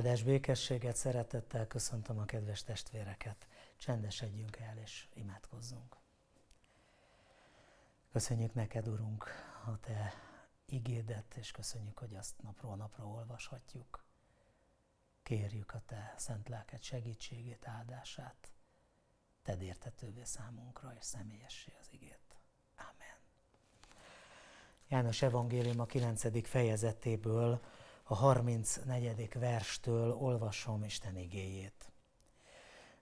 Áldás békességet, szeretettel köszöntöm a kedves testvéreket. Csendesedjünk el és imádkozzunk. Köszönjük neked, Urunk, a te igédet, és köszönjük, hogy azt napról napra olvashatjuk. Kérjük a te szent lelked segítségét, áldását. Tedd értetővé számunkra, és személyessé az igét. Amen. János Evangélium a 9. fejezetéből a 34. verstől olvasom Isten igéjét.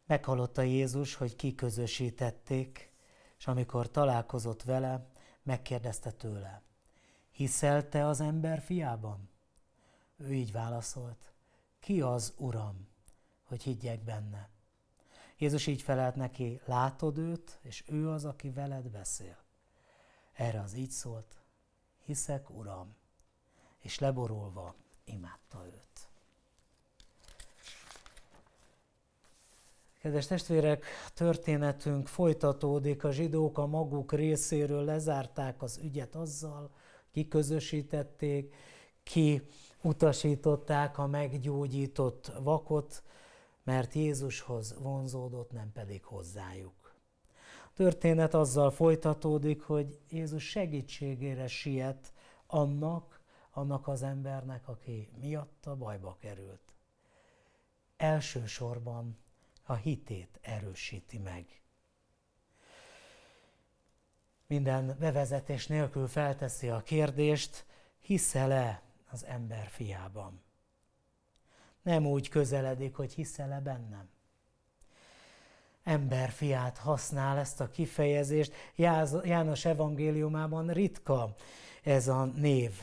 Meghallotta Jézus, hogy kiközösítették, és amikor találkozott vele, megkérdezte tőle, hiszel te az ember fiában? Ő így válaszolt, ki az Uram, hogy higgyek benne? Jézus így felelt neki, látod őt, és ő az, aki veled beszél. Erre az így szólt, hiszek Uram, és leborulva imádta őt. Kedves testvérek, történetünk folytatódik, a zsidók a maguk részéről lezárták az ügyet azzal, kiközösítették, ki utasították a meggyógyított vakot, mert Jézushoz vonzódott, nem pedig hozzájuk. A történet azzal folytatódik, hogy Jézus segítségére siet annak, annak az embernek, aki miatta bajba került. Elsősorban a hitét erősíti meg. Minden bevezetés nélkül felteszi a kérdést, hiszel-e az ember fiában? Nem úgy közeledik, hogy hiszel-e bennem? emberfiát használ ezt a kifejezést. János evangéliumában ritka ez a név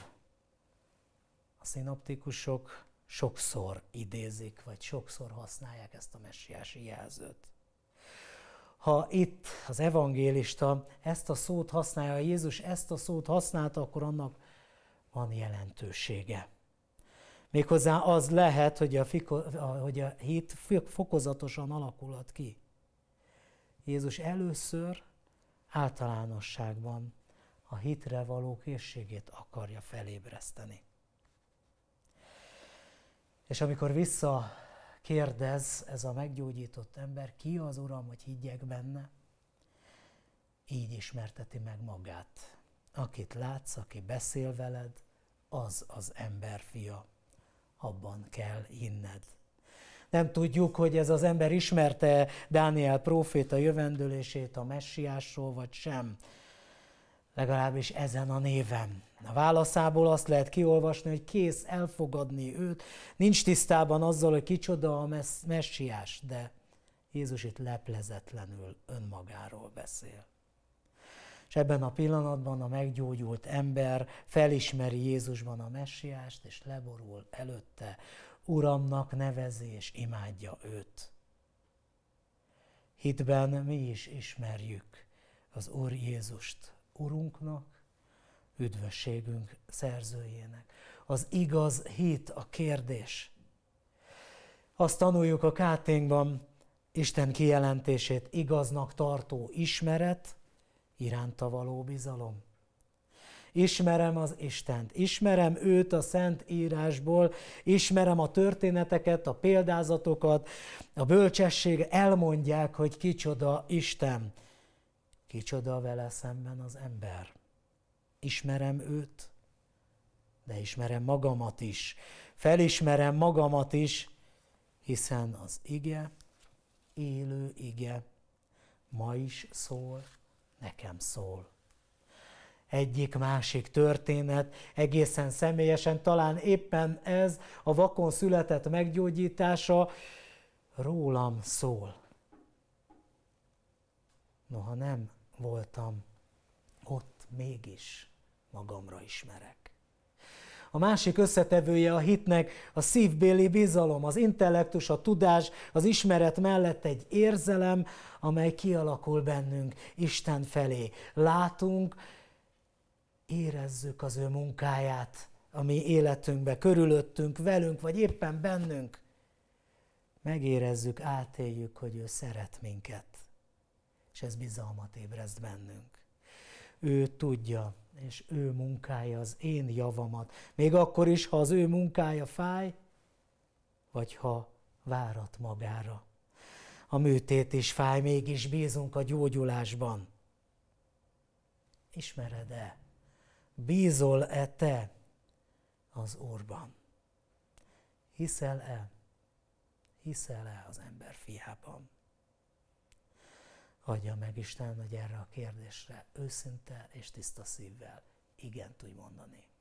szinoptikusok sokszor idézik, vagy sokszor használják ezt a messiási jelzőt. Ha itt az evangélista ezt a szót használja, Jézus ezt a szót használta, akkor annak van jelentősége. Méghozzá az lehet, hogy a, fiko, hogy a hit fokozatosan alakulhat ki. Jézus először általánosságban a hitre való készségét akarja felébreszteni. És amikor vissza kérdez ez a meggyógyított ember, ki az Uram, hogy higgyek benne, így ismerteti meg magát. Akit látsz, aki beszél veled, az az ember fia, Abban kell hinned. Nem tudjuk, hogy ez az ember ismerte Dániel próféta jövendőlését a messiásról, vagy sem legalábbis ezen a néven. A válaszából azt lehet kiolvasni, hogy kész elfogadni őt, nincs tisztában azzal, hogy kicsoda a messz- messiás, de Jézus itt leplezetlenül önmagáról beszél. És ebben a pillanatban a meggyógyult ember felismeri Jézusban a messiást, és leborul előtte, Uramnak nevezi és imádja őt. Hitben mi is ismerjük az Úr Jézust, Urunknak, üdvösségünk szerzőjének. Az igaz hit a kérdés. Azt tanuljuk a káténkban, Isten kijelentését igaznak tartó ismeret, iránta való bizalom. Ismerem az Istent, ismerem őt a Szent Írásból, ismerem a történeteket, a példázatokat, a bölcsesség elmondják, hogy kicsoda Isten. Kicsoda vele szemben az ember. Ismerem őt, de ismerem magamat is. Felismerem magamat is, hiszen az ige, élő ige, ma is szól, nekem szól. Egyik másik történet, egészen személyesen, talán éppen ez a vakon született meggyógyítása rólam szól. Noha nem voltam, ott mégis magamra ismerek. A másik összetevője a hitnek a szívbéli bizalom, az intellektus, a tudás, az ismeret mellett egy érzelem, amely kialakul bennünk Isten felé. Látunk, érezzük az ő munkáját a mi életünkbe, körülöttünk, velünk, vagy éppen bennünk. Megérezzük, átéljük, hogy ő szeret minket és ez bizalmat ébreszt bennünk. Ő tudja, és ő munkája az én javamat, még akkor is, ha az ő munkája fáj, vagy ha várat magára. A műtét is fáj, mégis bízunk a gyógyulásban. Ismered-e? Bízol-e te az Úrban? Hiszel-e? Hiszel-e az ember fiában? Adja meg Isten, hogy erre a kérdésre őszinte és tiszta szívvel igen tudj mondani.